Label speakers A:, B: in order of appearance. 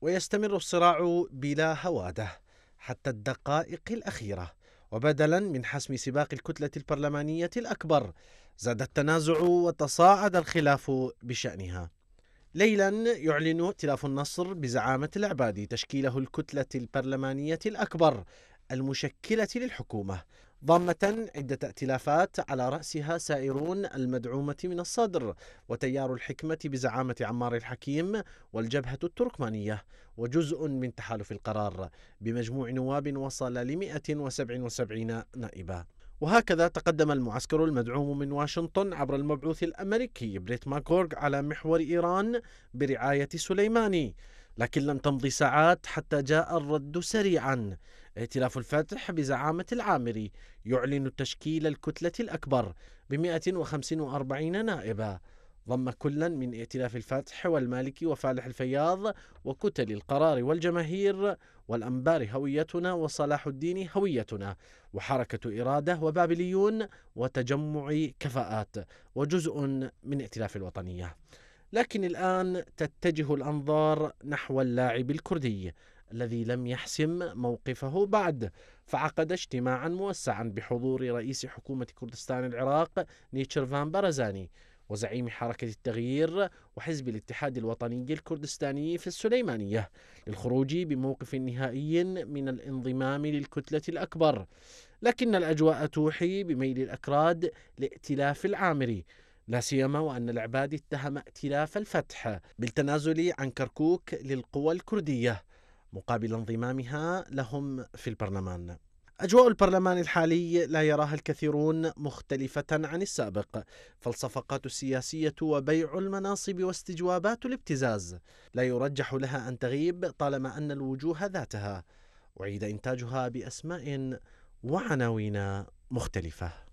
A: ويستمر الصراع بلا هواده حتى الدقائق الأخيرة وبدلا من حسم سباق الكتلة البرلمانية الأكبر زاد التنازع وتصاعد الخلاف بشأنها ليلا يعلن ائتلاف النصر بزعامة العبادي تشكيله الكتلة البرلمانية الأكبر المشكلة للحكومة ضامة عدة ائتلافات على رأسها سائرون المدعومة من الصدر وتيار الحكمة بزعامة عمار الحكيم والجبهة التركمانية وجزء من تحالف القرار بمجموع نواب وصل ل 177 نائبا وهكذا تقدم المعسكر المدعوم من واشنطن عبر المبعوث الأمريكي بريت ماكورغ على محور إيران برعاية سليماني لكن لم تمضي ساعات حتى جاء الرد سريعا ائتلاف الفتح بزعامة العامري يعلن تشكيل الكتلة الأكبر ب 145 نائبا ضم كلا من ائتلاف الفتح والمالكي وفالح الفياض وكتل القرار والجماهير والأنبار هويتنا وصلاح الدين هويتنا وحركة إرادة وبابليون وتجمع كفاءات وجزء من ائتلاف الوطنية لكن الآن تتجه الأنظار نحو اللاعب الكردي الذي لم يحسم موقفه بعد فعقد اجتماعا موسعا بحضور رئيس حكومة كردستان العراق نيتشرفان برزاني وزعيم حركة التغيير وحزب الاتحاد الوطني الكردستاني في السليمانية للخروج بموقف نهائي من الانضمام للكتلة الأكبر لكن الأجواء توحي بميل الأكراد لائتلاف العامري لا سيما وأن العبادي اتهم ائتلاف الفتح بالتنازل عن كركوك للقوى الكردية مقابل انضمامها لهم في البرلمان أجواء البرلمان الحالي لا يراها الكثيرون مختلفة عن السابق فالصفقات السياسية وبيع المناصب واستجوابات الابتزاز لا يرجح لها أن تغيب طالما أن الوجوه ذاتها أعيد إنتاجها بأسماء وعناوين مختلفة